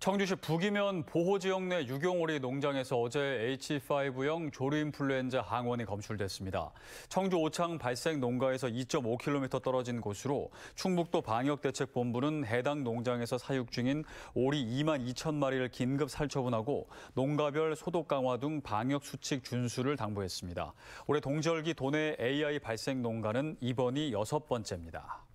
청주시 북이면 보호지역 내 유경오리 농장에서 어제 H5형 조류인플루엔자 항원이 검출됐습니다. 청주 오창 발생 농가에서 2.5km 떨어진 곳으로 충북도 방역대책본부는 해당 농장에서 사육 중인 오리 2만 2천 마리를 긴급 살처분하고 농가별 소독 강화 등 방역 수칙 준수를 당부했습니다. 올해 동절기 도내 AI 발생 농가는 이번이 여섯 번째입니다.